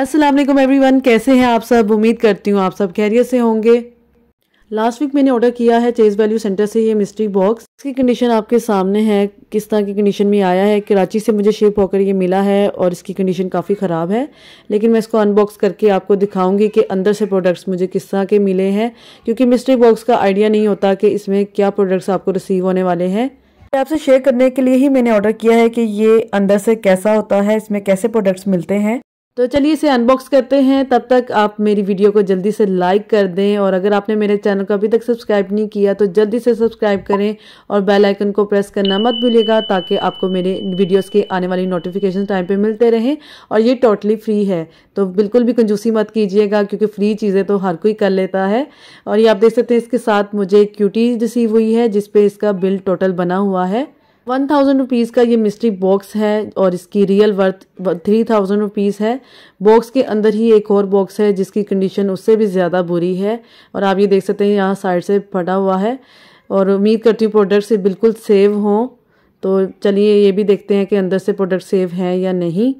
अस्सलाम वालेकुम एवरीवन कैसे हैं आप सब उम्मीद करती हूँ आप सब खैरियत से होंगे लास्ट वीक मैंने ऑर्डर किया है चेज़ वैल्यू सेंटर से ये मिस्ट्री बॉक्स इसकी कंडीशन आपके सामने है किस तरह की कंडीशन में आया है कराची से मुझे शेप होकर ये मिला है और इसकी कंडीशन काफ़ी ख़राब है लेकिन मैं इसको अनबॉक्स करके आपको दिखाऊंगी कि अंदर से प्रोडक्ट्स मुझे किस तरह के मिले हैं क्योंकि मिस्ट्री बॉक्स का आइडिया नहीं होता कि इसमें क्या प्रोडक्ट्स आपको रिसीव होने वाले हैं आपसे शेयर करने के लिए ही मैंने ऑर्डर किया है कि ये अंदर से कैसा होता है इसमें कैसे प्रोडक्ट्स मिलते हैं तो चलिए इसे अनबॉक्स करते हैं तब तक आप मेरी वीडियो को जल्दी से लाइक कर दें और अगर आपने मेरे चैनल को अभी तक सब्सक्राइब नहीं किया तो जल्दी से सब्सक्राइब करें और बेल आइकन को प्रेस करना मत भूलिएगा ताकि आपको मेरे वीडियोस के आने वाली नोटिफिकेशन टाइम पे मिलते रहें और ये टोटली फ्री है तो बिल्कुल भी कंजूसी मत कीजिएगा क्योंकि फ्री चीज़ें तो हर कोई कर लेता है और ये आप देख सकते हैं इसके साथ मुझे क्यूटी रिसीव हुई है जिसपे इसका बिल टोटल बना हुआ है वन थाउजेंड रुपीज़ का ये मिस्ट्री बॉक्स है और इसकी real worth three thousand rupees है बॉक्स के अंदर ही एक और बॉक्स है जिसकी कंडीशन उससे भी ज़्यादा बुरी है और आप ये देख सकते हैं यहाँ साइड से फटा हुआ है और उम्मीद करती हूँ प्रोडक्ट से बिल्कुल सेव हों तो चलिए ये भी देखते हैं कि अंदर से प्रोडक्ट सेव है या नहीं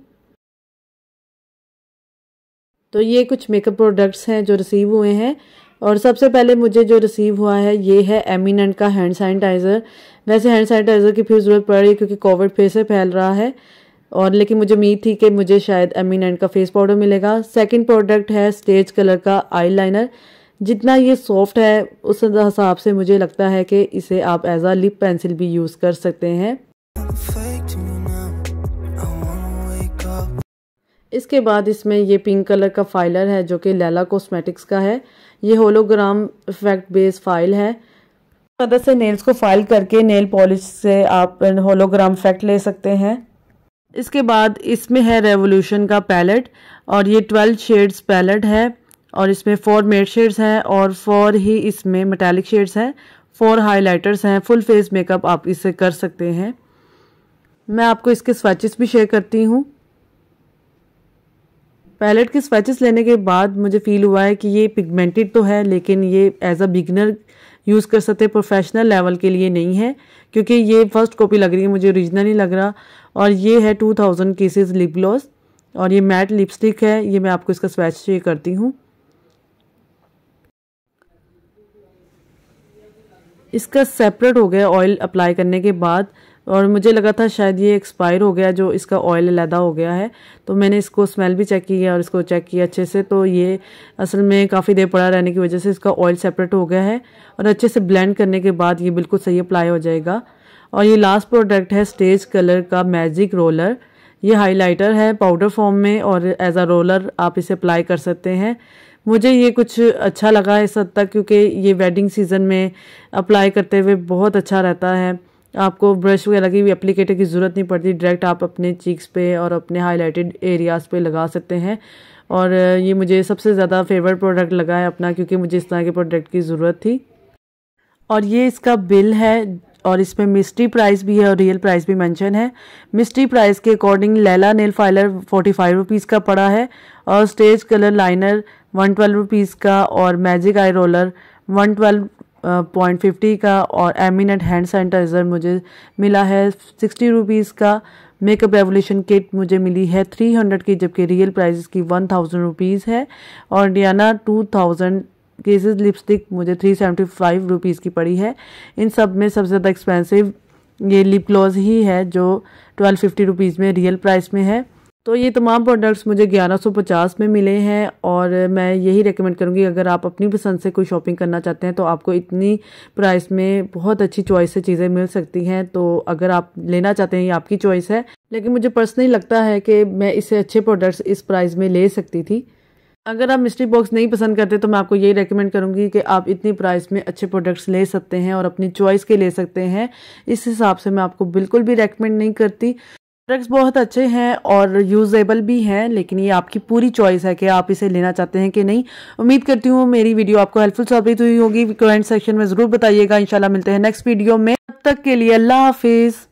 तो ये कुछ मेकअप प्रोडक्ट्स हैं जो रिसीव हुए हैं और सबसे पहले मुझे जो रिसीव हुआ है ये है एमिनेंट का हैंड सैनिटाइज़र वैसे हैंड सैनिटाइज़र की फिर ज़रूरत पड़ रही है क्योंकि कोविड फिर से फैल रहा है और लेकिन मुझे उम्मीद थी कि मुझे शायद एमिनेंट का फेस पाउडर मिलेगा सेकंड प्रोडक्ट है स्टेज कलर का आईलाइनर जितना ये सॉफ्ट है उस हिसाब से मुझे लगता है कि इसे आप एज आ लिप पेंसिल भी यूज़ कर सकते हैं इसके बाद इसमें ये पिंक कलर का फाइलर है जो कि लैला कॉस्मेटिक्स का है ये होलोग्राम इफेक्ट बेस फाइल है मदद से नेल्स को फाइल करके नेल पॉलिश से आप होलोग्राम इफेक्ट ले सकते हैं इसके बाद इसमें है रेवोल्यूशन का पैलेट और ये ट्वेल्व शेड्स पैलेट है और इसमें फोर मेड शेड्स हैं और फोर ही इसमें मेटेलिक शेड्स हैं फोर हाइलाइटर्स हैं फुल फेस मेकअप आप इसे कर सकते हैं मैं आपको इसके स्वेचेस भी शेयर करती हूँ पैलेट के स्वेचेस लेने के बाद मुझे फ़ील हुआ है कि ये पिगमेंटेड तो है लेकिन ये एज अ बिगनर यूज़ कर सकते प्रोफेशनल लेवल के लिए नहीं है क्योंकि ये फर्स्ट कॉपी लग रही है मुझे ओरिजिनल ही लग रहा और ये है two thousand cases lip gloss और ये मैट लिपस्टिक है ये मैं आपको इसका स्वेच शेयर करती हूँ इसका सेपरेट हो गया ऑयल अप्लाई करने के बाद और मुझे लगा था शायद ये एक्सपायर हो गया जो इसका ऑयल लैदा हो गया है तो मैंने इसको स्मेल भी चेक किया और इसको चेक किया अच्छे से तो ये असल में काफ़ी देर पड़ा रहने की वजह से इसका ऑयल सेपरेट हो गया है और अच्छे से ब्लेंड करने के बाद ये बिल्कुल सही अप्लाई हो जाएगा और ये लास्ट प्रोडक्ट है स्टेज कलर का मैजिक रोलर ये हाइलाइटर है पाउडर फॉर्म में और एज आ रोलर आप इसे अप्लाई कर सकते हैं मुझे ये कुछ अच्छा लगा इस हद तक क्योंकि ये वेडिंग सीज़न में अप्लाई करते हुए बहुत अच्छा रहता है आपको ब्रश वगैरह की भी अप्लीकेटर की ज़रूरत नहीं पड़ती डायरेक्ट आप अपने चीक्स पे और अपने हाईलाइटेड एरियाज़ पे लगा सकते हैं और ये मुझे सबसे ज़्यादा फेवरेट प्रोडक्ट लगा है अपना क्योंकि मुझे इस तरह के प्रोडक्ट की ज़रूरत थी और ये इसका बिल है और इसमें मिस्ट्री प्राइस भी है और रियल प्राइस भी मैंशन है मिस्ट्री प्राइस के अकॉर्डिंग लैला nail filer forty five rupees का पड़ा है और stage colour liner one twelve rupees का और magic eye roller one twelve point fifty का और एमिनेट हैंड सैनिटाइज़र मुझे मिला है सिक्सटी रुपीज़ का मेकअप रेवोल्यूशन किट मुझे मिली है थ्री हंड्रेड की जबकि रियल प्राइस की वन थाउजेंड रुपीज़ है और Diana two thousand cases lipstick मुझे थ्री सेवेंटी फाइव रुपीज़ की पड़ी है इन सब में सबसे ज़्यादा एक्सपेंसिव ये लिप ग्लॉज ही है जो ट्वेल्व फिफ्टी रुपीज़ में रियल प्राइस में है तो ये तमाम प्रोडक्ट्स मुझे 1150 में मिले हैं और मैं यही रेकमेंड करूँगी अगर आप अपनी पसंद से कोई शॉपिंग करना चाहते हैं तो आपको इतनी प्राइस में बहुत अच्छी चॉइस से चीज़ें मिल सकती हैं तो अगर आप लेना चाहते हैं ये आपकी चॉइस है लेकिन मुझे पर्सनली लगता है कि मैं इससे अच्छे प्रोडक्ट्स इस प्राइस में ले सकती थी अगर आप मिस्ट्री बॉक्स नहीं पसंद करते तो मैं आपको यही रेकमेंड करूंगी कि आप इतनी प्राइस में अच्छे प्रोडक्ट्स ले सकते हैं और अपनी चॉइस के ले सकते हैं इस हिसाब से मैं आपको बिल्कुल भी रेकमेंड नहीं करती प्रोडक्ट्स बहुत अच्छे हैं और यूजेबल भी हैं लेकिन ये आपकी पूरी चॉइस है कि आप इसे लेना चाहते हैं कि नहीं उम्मीद करती हूँ मेरी वीडियो आपको हेल्पफुल साबित हुई होगी कमेंट सेक्शन में ज़रूर बताइएगा इंशाल्लाह मिलते हैं नेक्स्ट वीडियो में तब तक के लिए अल्लाह हाफिज़